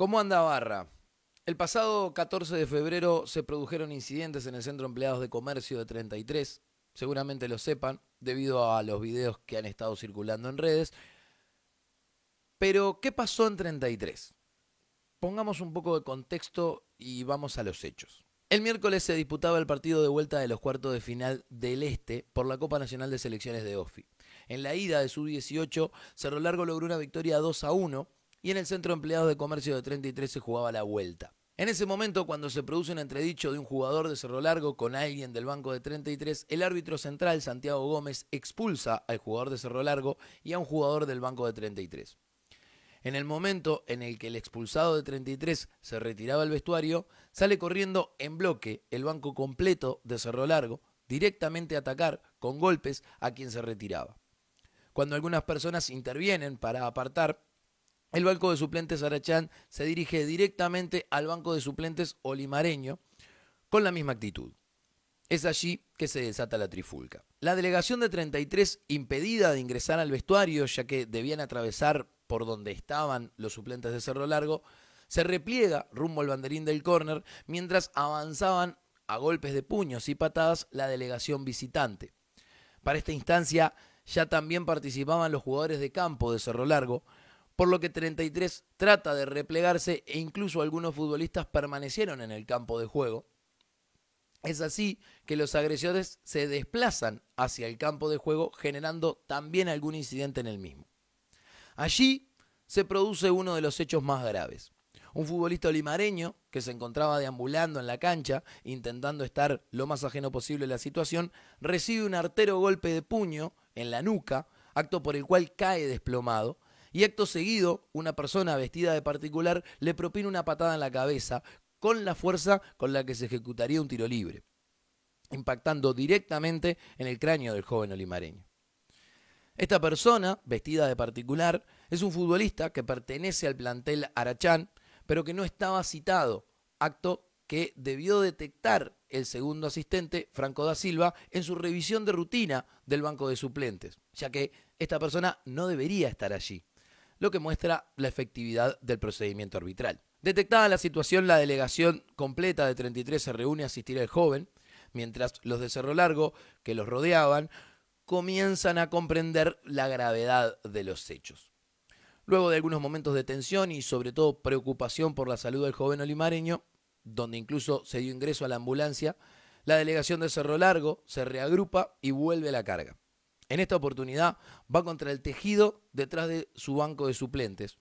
¿Cómo anda Barra? El pasado 14 de febrero se produjeron incidentes en el Centro Empleados de Comercio de 33, seguramente lo sepan, debido a los videos que han estado circulando en redes. Pero, ¿qué pasó en 33? Pongamos un poco de contexto y vamos a los hechos. El miércoles se disputaba el partido de vuelta de los cuartos de final del Este por la Copa Nacional de Selecciones de OFI. En la ida de su 18 Cerro Largo logró una victoria 2 a 1 y en el centro Empleado empleados de comercio de 33 se jugaba la vuelta. En ese momento, cuando se produce un entredicho de un jugador de Cerro Largo con alguien del banco de 33, el árbitro central, Santiago Gómez, expulsa al jugador de Cerro Largo y a un jugador del banco de 33. En el momento en el que el expulsado de 33 se retiraba al vestuario, sale corriendo en bloque el banco completo de Cerro Largo, directamente a atacar con golpes a quien se retiraba. Cuando algunas personas intervienen para apartar, el banco de suplentes Arachán se dirige directamente al banco de suplentes olimareño con la misma actitud. Es allí que se desata la trifulca. La delegación de 33, impedida de ingresar al vestuario, ya que debían atravesar por donde estaban los suplentes de Cerro Largo, se repliega rumbo al banderín del córner mientras avanzaban a golpes de puños y patadas la delegación visitante. Para esta instancia ya también participaban los jugadores de campo de Cerro Largo, por lo que 33 trata de replegarse e incluso algunos futbolistas permanecieron en el campo de juego. Es así que los agresores se desplazan hacia el campo de juego generando también algún incidente en el mismo. Allí se produce uno de los hechos más graves. Un futbolista limareño que se encontraba deambulando en la cancha, intentando estar lo más ajeno posible a la situación, recibe un artero golpe de puño en la nuca, acto por el cual cae desplomado, y acto seguido una persona vestida de particular le propina una patada en la cabeza con la fuerza con la que se ejecutaría un tiro libre, impactando directamente en el cráneo del joven olimareño. Esta persona, vestida de particular, es un futbolista que pertenece al plantel Arachán, pero que no estaba citado, acto que debió detectar el segundo asistente, Franco da Silva, en su revisión de rutina del banco de suplentes, ya que esta persona no debería estar allí lo que muestra la efectividad del procedimiento arbitral. Detectada la situación, la delegación completa de 33 se reúne a asistir al joven, mientras los de Cerro Largo, que los rodeaban, comienzan a comprender la gravedad de los hechos. Luego de algunos momentos de tensión y sobre todo preocupación por la salud del joven olimareño, donde incluso se dio ingreso a la ambulancia, la delegación de Cerro Largo se reagrupa y vuelve a la carga. En esta oportunidad va contra el tejido detrás de su banco de suplentes,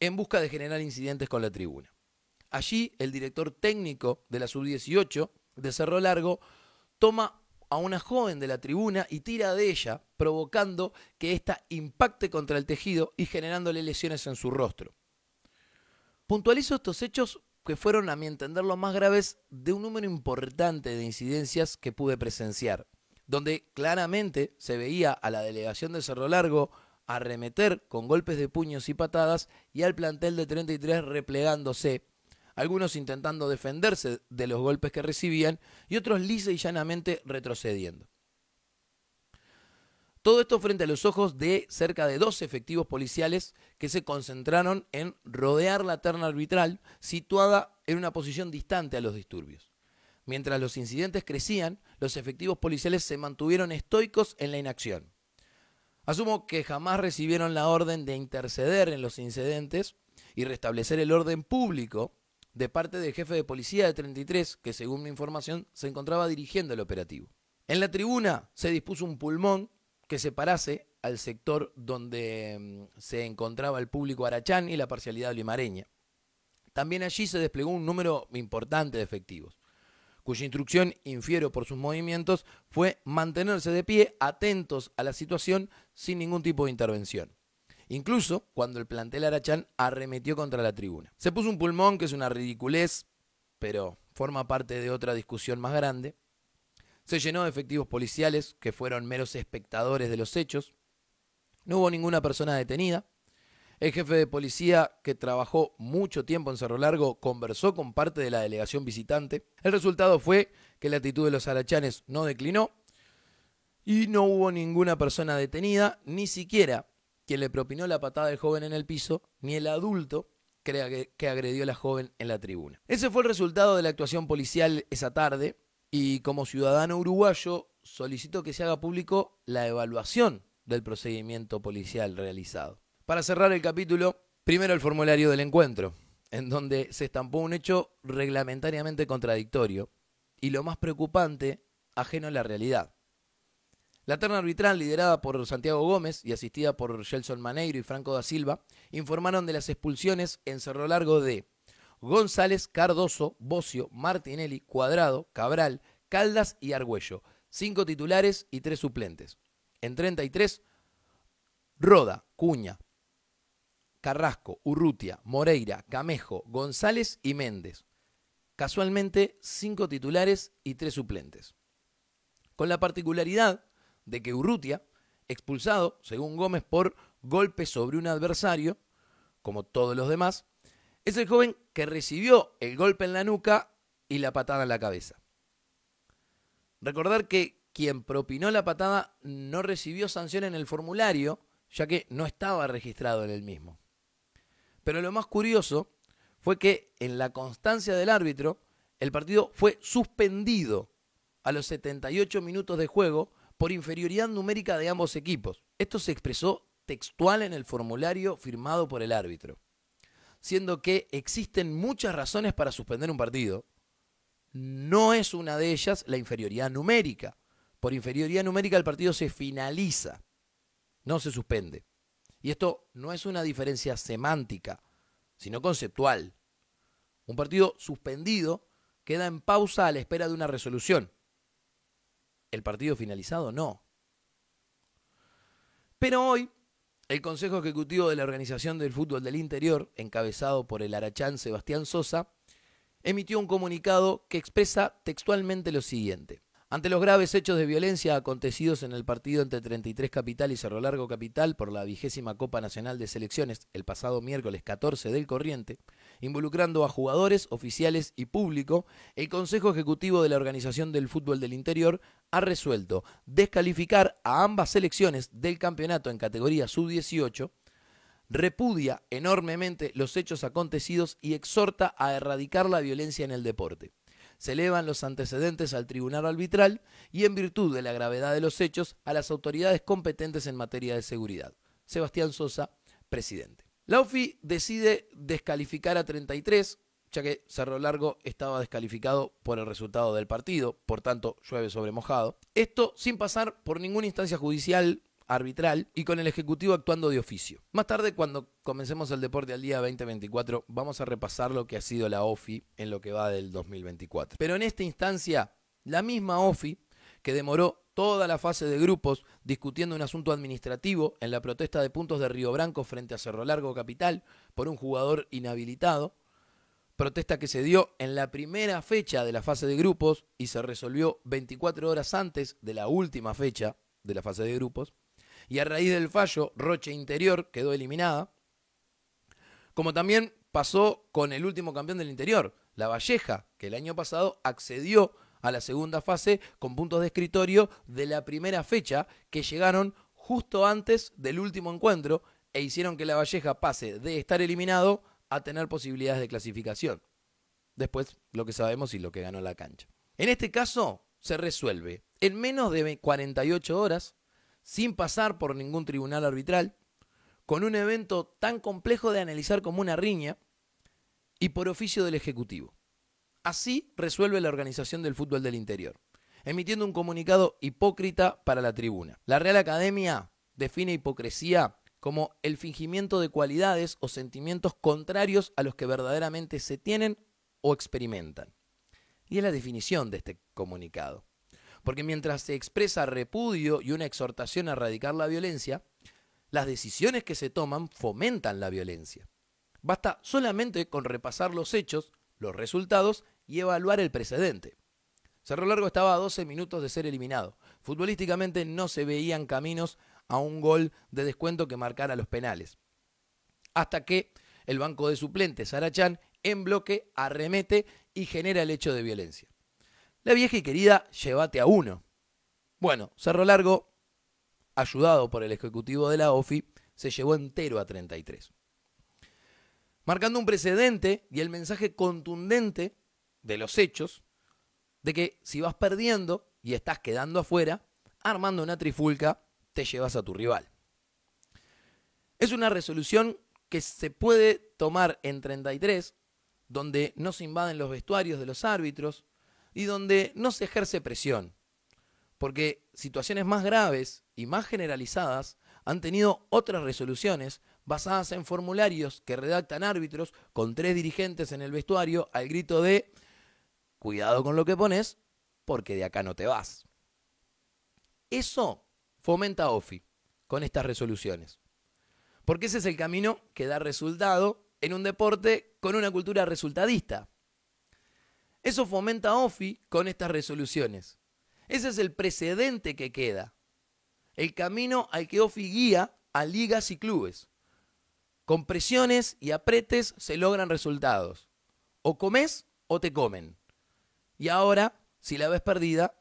en busca de generar incidentes con la tribuna. Allí, el director técnico de la sub-18 de Cerro Largo toma a una joven de la tribuna y tira de ella, provocando que ésta impacte contra el tejido y generándole lesiones en su rostro. Puntualizo estos hechos que fueron, a mi entender, los más graves de un número importante de incidencias que pude presenciar donde claramente se veía a la delegación de Cerro Largo arremeter con golpes de puños y patadas y al plantel de 33 replegándose, algunos intentando defenderse de los golpes que recibían y otros lisa y llanamente retrocediendo. Todo esto frente a los ojos de cerca de dos efectivos policiales que se concentraron en rodear la terna arbitral situada en una posición distante a los disturbios. Mientras los incidentes crecían, los efectivos policiales se mantuvieron estoicos en la inacción. Asumo que jamás recibieron la orden de interceder en los incidentes y restablecer el orden público de parte del jefe de policía de 33, que según mi información se encontraba dirigiendo el operativo. En la tribuna se dispuso un pulmón que separase al sector donde mm, se encontraba el público arachán y la parcialidad limareña. También allí se desplegó un número importante de efectivos cuya instrucción, infiero por sus movimientos, fue mantenerse de pie, atentos a la situación, sin ningún tipo de intervención. Incluso cuando el plantel Arachán arremetió contra la tribuna. Se puso un pulmón, que es una ridiculez, pero forma parte de otra discusión más grande. Se llenó de efectivos policiales, que fueron meros espectadores de los hechos. No hubo ninguna persona detenida. El jefe de policía, que trabajó mucho tiempo en Cerro Largo, conversó con parte de la delegación visitante. El resultado fue que la actitud de los arachanes no declinó y no hubo ninguna persona detenida, ni siquiera quien le propinó la patada del joven en el piso, ni el adulto que agredió a la joven en la tribuna. Ese fue el resultado de la actuación policial esa tarde y como ciudadano uruguayo solicito que se haga público la evaluación del procedimiento policial realizado. Para cerrar el capítulo, primero el formulario del encuentro, en donde se estampó un hecho reglamentariamente contradictorio y lo más preocupante, ajeno a la realidad. La terna arbitral, liderada por Santiago Gómez y asistida por Gelson Maneiro y Franco da Silva, informaron de las expulsiones en Cerro Largo de González, Cardoso, Bocio, Martinelli, Cuadrado, Cabral, Caldas y Argüello. Cinco titulares y tres suplentes. En 33, Roda, Cuña, Carrasco, Urrutia, Moreira, Camejo, González y Méndez. Casualmente, cinco titulares y tres suplentes. Con la particularidad de que Urrutia, expulsado, según Gómez, por golpe sobre un adversario, como todos los demás, es el joven que recibió el golpe en la nuca y la patada en la cabeza. Recordar que quien propinó la patada no recibió sanción en el formulario, ya que no estaba registrado en el mismo. Pero lo más curioso fue que en la constancia del árbitro, el partido fue suspendido a los 78 minutos de juego por inferioridad numérica de ambos equipos. Esto se expresó textual en el formulario firmado por el árbitro, siendo que existen muchas razones para suspender un partido. No es una de ellas la inferioridad numérica. Por inferioridad numérica el partido se finaliza, no se suspende. Y esto no es una diferencia semántica, sino conceptual. Un partido suspendido queda en pausa a la espera de una resolución. El partido finalizado no. Pero hoy, el Consejo Ejecutivo de la Organización del Fútbol del Interior, encabezado por el arachán Sebastián Sosa, emitió un comunicado que expresa textualmente lo siguiente. Ante los graves hechos de violencia acontecidos en el partido entre 33 Capital y Cerro Largo Capital por la vigésima Copa Nacional de Selecciones el pasado miércoles 14 del Corriente, involucrando a jugadores, oficiales y público, el Consejo Ejecutivo de la Organización del Fútbol del Interior ha resuelto descalificar a ambas selecciones del campeonato en categoría sub-18, repudia enormemente los hechos acontecidos y exhorta a erradicar la violencia en el deporte se elevan los antecedentes al tribunal arbitral y en virtud de la gravedad de los hechos a las autoridades competentes en materia de seguridad. Sebastián Sosa, presidente. La UFI decide descalificar a 33, ya que Cerro Largo estaba descalificado por el resultado del partido, por tanto llueve sobre mojado. Esto sin pasar por ninguna instancia judicial arbitral y con el Ejecutivo actuando de oficio. Más tarde, cuando comencemos el deporte al día 2024, vamos a repasar lo que ha sido la OFI en lo que va del 2024. Pero en esta instancia, la misma OFI, que demoró toda la fase de grupos discutiendo un asunto administrativo en la protesta de puntos de Río Branco frente a Cerro Largo Capital por un jugador inhabilitado, protesta que se dio en la primera fecha de la fase de grupos y se resolvió 24 horas antes de la última fecha de la fase de grupos, y a raíz del fallo, Roche Interior quedó eliminada. Como también pasó con el último campeón del interior, La Valleja, que el año pasado accedió a la segunda fase con puntos de escritorio de la primera fecha que llegaron justo antes del último encuentro e hicieron que La Valleja pase de estar eliminado a tener posibilidades de clasificación. Después lo que sabemos y lo que ganó la cancha. En este caso se resuelve en menos de 48 horas sin pasar por ningún tribunal arbitral, con un evento tan complejo de analizar como una riña y por oficio del Ejecutivo. Así resuelve la organización del fútbol del interior, emitiendo un comunicado hipócrita para la tribuna. La Real Academia define hipocresía como el fingimiento de cualidades o sentimientos contrarios a los que verdaderamente se tienen o experimentan. Y es la definición de este comunicado. Porque mientras se expresa repudio y una exhortación a erradicar la violencia, las decisiones que se toman fomentan la violencia. Basta solamente con repasar los hechos, los resultados y evaluar el precedente. Cerro Largo estaba a 12 minutos de ser eliminado. Futbolísticamente no se veían caminos a un gol de descuento que marcara los penales. Hasta que el banco de suplentes, sarachan en bloque arremete y genera el hecho de violencia. La vieja y querida, llévate a uno. Bueno, Cerro Largo, ayudado por el ejecutivo de la OFI, se llevó entero a 33. Marcando un precedente y el mensaje contundente de los hechos de que si vas perdiendo y estás quedando afuera, armando una trifulca, te llevas a tu rival. Es una resolución que se puede tomar en 33, donde no se invaden los vestuarios de los árbitros, y donde no se ejerce presión, porque situaciones más graves y más generalizadas han tenido otras resoluciones basadas en formularios que redactan árbitros con tres dirigentes en el vestuario al grito de cuidado con lo que pones porque de acá no te vas. Eso fomenta OFI con estas resoluciones. Porque ese es el camino que da resultado en un deporte con una cultura resultadista, eso fomenta OFI con estas resoluciones. Ese es el precedente que queda. El camino al que OFI guía a ligas y clubes. Con presiones y apretes se logran resultados. O comes o te comen. Y ahora, si la ves perdida,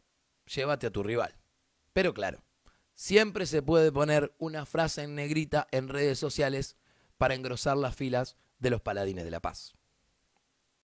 llévate a tu rival. Pero claro, siempre se puede poner una frase en negrita en redes sociales para engrosar las filas de los paladines de la paz.